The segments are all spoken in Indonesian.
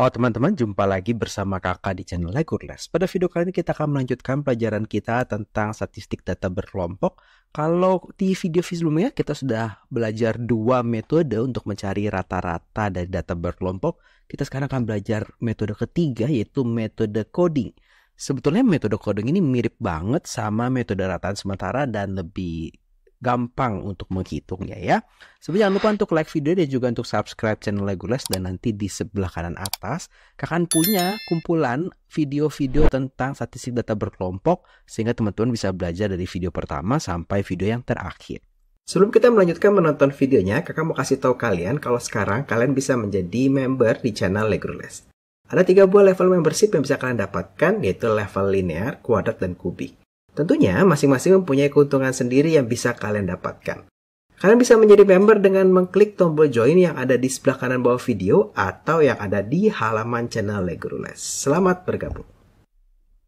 Halo oh, teman-teman, jumpa lagi bersama kakak di channel Legurless. Pada video kali ini kita akan melanjutkan pelajaran kita tentang statistik data berkelompok. Kalau di video sebelumnya kita sudah belajar dua metode untuk mencari rata-rata dari data berkelompok. Kita sekarang akan belajar metode ketiga yaitu metode coding. Sebetulnya metode coding ini mirip banget sama metode rataan sementara dan lebih gampang untuk menghitungnya ya. Sebenarnya jangan lupa untuk like video dan juga untuk subscribe channel Legolas dan nanti di sebelah kanan atas kakan punya kumpulan video-video tentang statistik data berkelompok sehingga teman-teman bisa belajar dari video pertama sampai video yang terakhir. Sebelum kita melanjutkan menonton videonya, kakak mau kasih tahu kalian kalau sekarang kalian bisa menjadi member di channel Legolas. Ada tiga buah level membership yang bisa kalian dapatkan, yaitu level linear, kuadrat, dan kubik. Tentunya masing-masing mempunyai keuntungan sendiri yang bisa kalian dapatkan. Kalian bisa menjadi member dengan mengklik tombol join yang ada di sebelah kanan bawah video atau yang ada di halaman channel Legurules. Selamat bergabung.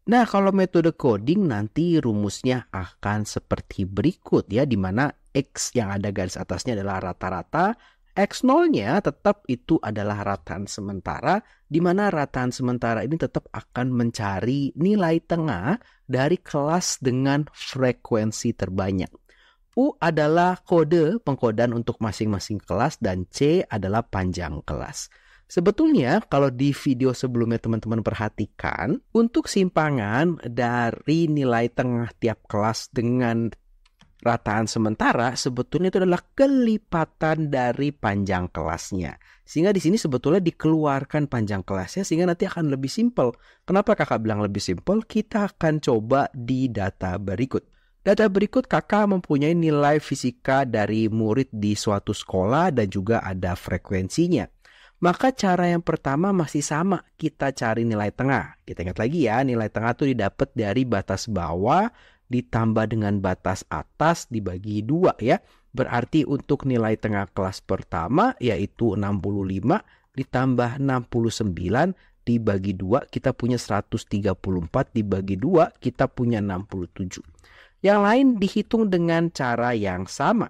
Nah, kalau metode coding nanti rumusnya akan seperti berikut ya, di mana X yang ada garis atasnya adalah rata-rata, X0-nya tetap itu adalah rataan sementara, di mana rataan sementara ini tetap akan mencari nilai tengah dari kelas dengan frekuensi terbanyak. U adalah kode pengkodean untuk masing-masing kelas dan C adalah panjang kelas. Sebetulnya kalau di video sebelumnya teman-teman perhatikan, untuk simpangan dari nilai tengah tiap kelas dengan rataan sementara sebetulnya itu adalah kelipatan dari panjang kelasnya. Sehingga di sini sebetulnya dikeluarkan panjang kelasnya sehingga nanti akan lebih simpel. Kenapa kakak bilang lebih simpel? Kita akan coba di data berikut. Data berikut kakak mempunyai nilai fisika dari murid di suatu sekolah dan juga ada frekuensinya. Maka cara yang pertama masih sama, kita cari nilai tengah. Kita ingat lagi ya, nilai tengah itu didapat dari batas bawah ditambah dengan batas atas dibagi dua ya. Berarti untuk nilai tengah kelas pertama yaitu 65 ditambah 69 dibagi dua kita punya 134 dibagi dua kita punya 67. Yang lain dihitung dengan cara yang sama.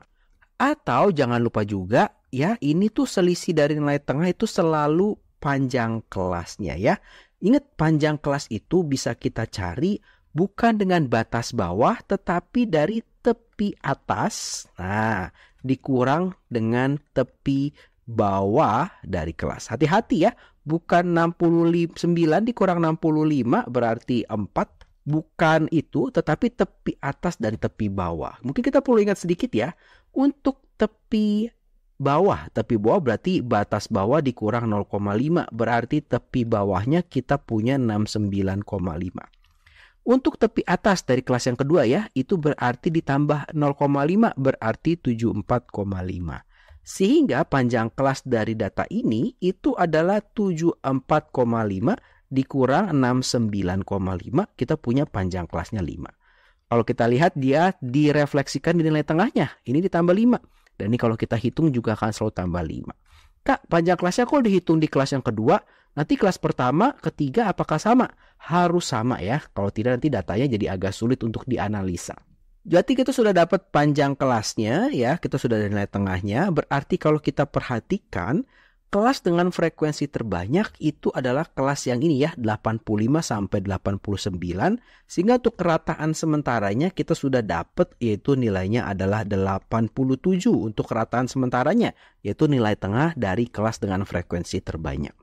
Atau jangan lupa juga ya ini tuh selisih dari nilai tengah itu selalu panjang kelasnya ya. Ingat panjang kelas itu bisa kita cari bukan dengan batas bawah tetapi dari tepi atas. Nah, dikurang dengan tepi bawah dari kelas. Hati-hati ya, bukan 69 dikurang 65 berarti 4. Bukan itu, tetapi tepi atas dan tepi bawah. Mungkin kita perlu ingat sedikit ya. Untuk tepi bawah, tepi bawah berarti batas bawah dikurang 0,5. Berarti tepi bawahnya kita punya 69,5. Untuk tepi atas dari kelas yang kedua ya, itu berarti ditambah 0,5 berarti 74,5. Sehingga panjang kelas dari data ini itu adalah 74,5 dikurang 69,5 kita punya panjang kelasnya 5. Kalau kita lihat dia direfleksikan di nilai tengahnya, ini ditambah 5. Dan ini kalau kita hitung juga akan selalu tambah 5. Kak, panjang kelasnya kok dihitung di kelas yang kedua? Nanti kelas pertama, ketiga apakah sama? Harus sama ya, kalau tidak nanti datanya jadi agak sulit untuk dianalisa. Jadi kita sudah dapat panjang kelasnya ya, kita sudah ada nilai tengahnya, berarti kalau kita perhatikan kelas dengan frekuensi terbanyak itu adalah kelas yang ini ya 85 sampai 89 sehingga untuk kerataan sementaranya kita sudah dapat yaitu nilainya adalah 87 untuk kerataan sementaranya yaitu nilai tengah dari kelas dengan frekuensi terbanyak.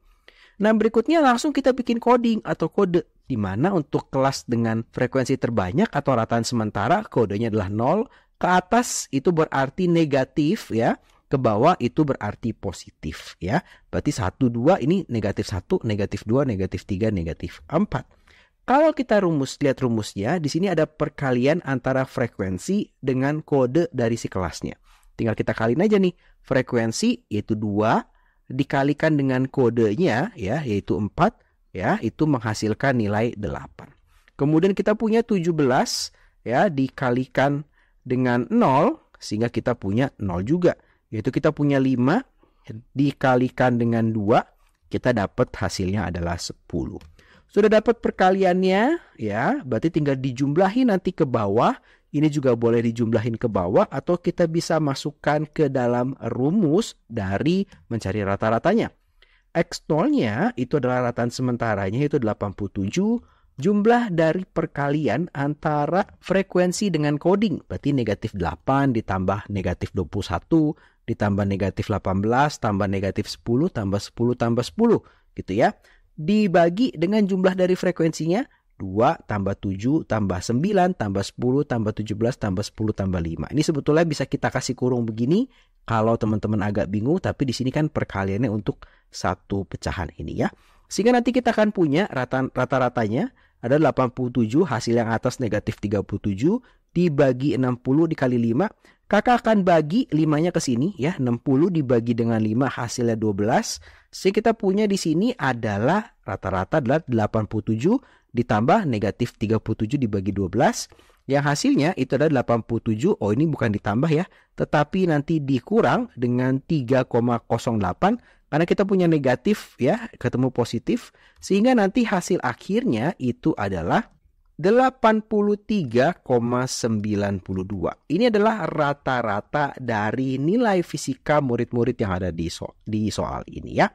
Nah berikutnya langsung kita bikin coding atau kode di mana untuk kelas dengan frekuensi terbanyak atau rataan sementara kodenya adalah 0 ke atas itu berarti negatif ya ke bawah itu berarti positif ya. Berarti 1 2 ini negatif 1, negatif 2, negatif 3, negatif 4. Kalau kita rumus lihat rumusnya, di sini ada perkalian antara frekuensi dengan kode dari si kelasnya. Tinggal kita kalin aja nih. Frekuensi yaitu 2 dikalikan dengan kodenya ya yaitu 4 ya itu menghasilkan nilai 8. Kemudian kita punya 17 ya dikalikan dengan 0 sehingga kita punya 0 juga. Yaitu kita punya 5 dikalikan dengan 2 kita dapat hasilnya adalah 10. Sudah dapat perkaliannya ya, berarti tinggal dijumlahin nanti ke bawah. Ini juga boleh dijumlahin ke bawah atau kita bisa masukkan ke dalam rumus dari mencari rata-ratanya. nolnya itu adalah rataan sementaranya itu 87 jumlah dari perkalian antara frekuensi dengan coding. Berarti negatif 8 ditambah negatif 21 ditambah negatif 18, tambah negatif 10, tambah 10, tambah 10 gitu ya. Dibagi dengan jumlah dari frekuensinya 2 tambah 7 tambah 9 tambah 10 tambah 17 tambah 10 tambah 5. Ini sebetulnya bisa kita kasih kurung begini kalau teman-teman agak bingung tapi di sini kan perkaliannya untuk satu pecahan ini ya. Sehingga nanti kita akan punya rata-ratanya ada 87 hasil yang atas negatif 37 dibagi 60 dikali 5 Kakak akan bagi 5-nya ke sini ya, 60 dibagi dengan 5 hasilnya 12. Sehingga kita punya di sini adalah rata-rata adalah 87 ditambah negatif 37 dibagi 12. Yang hasilnya itu adalah 87. Oh ini bukan ditambah ya, tetapi nanti dikurang dengan 3,08 karena kita punya negatif ya ketemu positif sehingga nanti hasil akhirnya itu adalah 83,92. Ini adalah rata-rata dari nilai fisika murid-murid yang ada di, so di soal ini ya.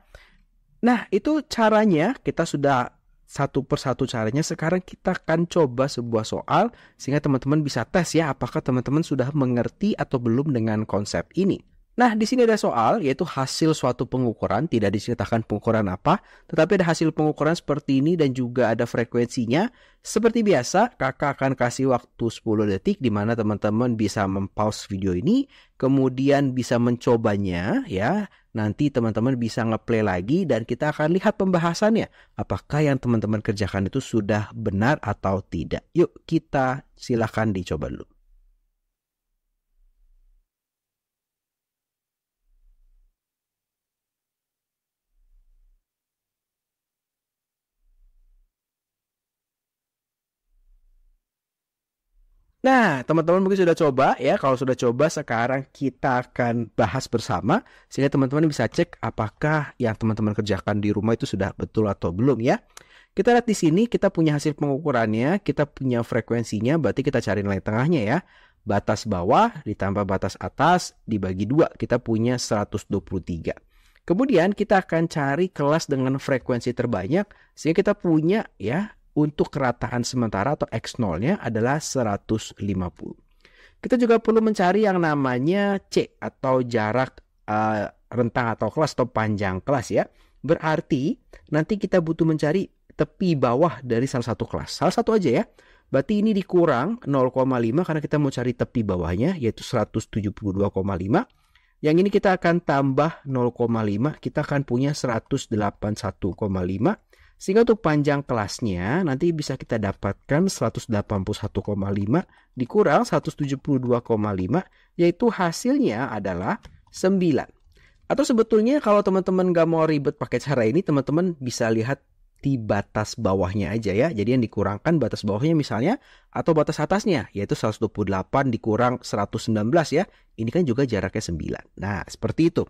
Nah, itu caranya kita sudah satu persatu caranya. Sekarang kita akan coba sebuah soal sehingga teman-teman bisa tes ya apakah teman-teman sudah mengerti atau belum dengan konsep ini. Nah, di sini ada soal, yaitu hasil suatu pengukuran, tidak diceritakan pengukuran apa, tetapi ada hasil pengukuran seperti ini dan juga ada frekuensinya. Seperti biasa, kakak akan kasih waktu 10 detik di mana teman-teman bisa mempause video ini, kemudian bisa mencobanya ya. Nanti teman-teman bisa ngeplay lagi dan kita akan lihat pembahasannya. Apakah yang teman-teman kerjakan itu sudah benar atau tidak. Yuk kita silahkan dicoba dulu. Nah, teman-teman mungkin sudah coba ya. Kalau sudah coba, sekarang kita akan bahas bersama sehingga teman-teman bisa cek apakah yang teman-teman kerjakan di rumah itu sudah betul atau belum ya. Kita lihat di sini, kita punya hasil pengukurannya, kita punya frekuensinya, berarti kita cari nilai tengahnya ya. Batas bawah ditambah batas atas dibagi dua, kita punya 123. Kemudian kita akan cari kelas dengan frekuensi terbanyak sehingga kita punya ya untuk keratahan sementara atau X0-nya adalah 150. Kita juga perlu mencari yang namanya C atau jarak uh, rentang atau kelas atau panjang kelas ya. Berarti nanti kita butuh mencari tepi bawah dari salah satu kelas. Salah satu aja ya. Berarti ini dikurang 0,5 karena kita mau cari tepi bawahnya yaitu 172,5. Yang ini kita akan tambah 0,5, kita akan punya 181,5 sehingga untuk panjang kelasnya nanti bisa kita dapatkan 181,5 dikurang 172,5 yaitu hasilnya adalah 9. Atau sebetulnya kalau teman-teman gak mau ribet pakai cara ini teman-teman bisa lihat di batas bawahnya aja ya. Jadi yang dikurangkan batas bawahnya misalnya atau batas atasnya yaitu 128 dikurang 119 ya. Ini kan juga jaraknya 9. Nah, seperti itu.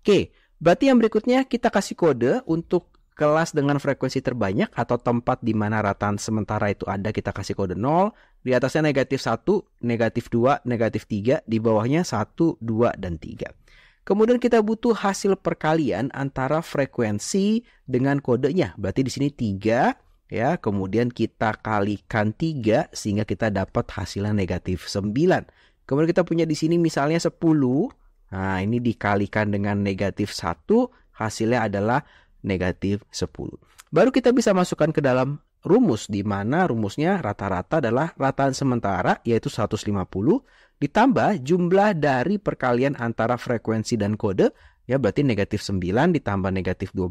Oke, berarti yang berikutnya kita kasih kode untuk kelas dengan frekuensi terbanyak atau tempat di mana rataan sementara itu ada kita kasih kode 0. Di atasnya negatif 1, negatif 2, negatif 3, di bawahnya 1, 2, dan 3. Kemudian kita butuh hasil perkalian antara frekuensi dengan kodenya. Berarti di sini 3 ya, kemudian kita kalikan 3 sehingga kita dapat hasilnya negatif 9. Kemudian kita punya di sini misalnya 10. Nah, ini dikalikan dengan negatif 1, hasilnya adalah negatif 10. Baru kita bisa masukkan ke dalam rumus di mana rumusnya rata-rata adalah rataan sementara yaitu 150 ditambah jumlah dari perkalian antara frekuensi dan kode ya berarti negatif 9 ditambah negatif 12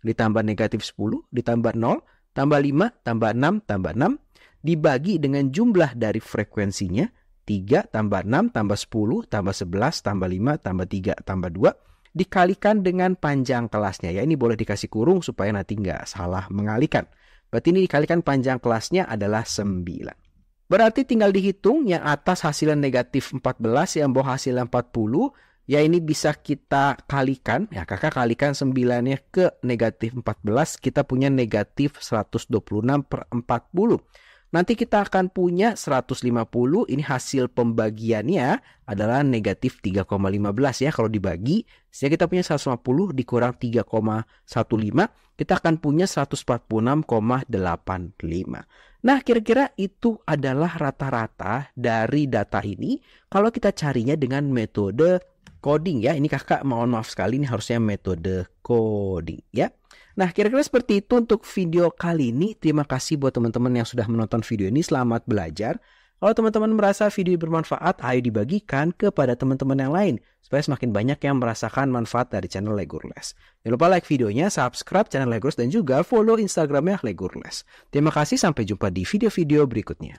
ditambah negatif 10 ditambah 0 tambah 5 tambah 6 tambah 6 dibagi dengan jumlah dari frekuensinya 3 tambah 6 tambah 10 tambah 11 tambah 5 tambah 3 tambah 2 dikalikan dengan panjang kelasnya. Ya ini boleh dikasih kurung supaya nanti nggak salah mengalikan. Berarti ini dikalikan panjang kelasnya adalah 9. Berarti tinggal dihitung yang atas hasilnya negatif 14, yang bawah hasilnya 40. Ya ini bisa kita kalikan, ya kakak kalikan 9 ke negatif 14, kita punya negatif 126 per 40. Nanti kita akan punya 150, ini hasil pembagiannya adalah negatif 3,15 ya kalau dibagi. Sehingga kita punya 150 dikurang 3,15, kita akan punya 146,85. Nah kira-kira itu adalah rata-rata dari data ini kalau kita carinya dengan metode coding ya. Ini kakak mohon maaf sekali ini harusnya metode coding ya. Nah, kira-kira seperti itu untuk video kali ini. Terima kasih buat teman-teman yang sudah menonton video ini. Selamat belajar. Kalau teman-teman merasa video ini bermanfaat, ayo dibagikan kepada teman-teman yang lain supaya semakin banyak yang merasakan manfaat dari channel Legurles. Jangan lupa like videonya, subscribe channel Legurles, dan juga follow Instagramnya Legurles. Terima kasih, sampai jumpa di video-video berikutnya.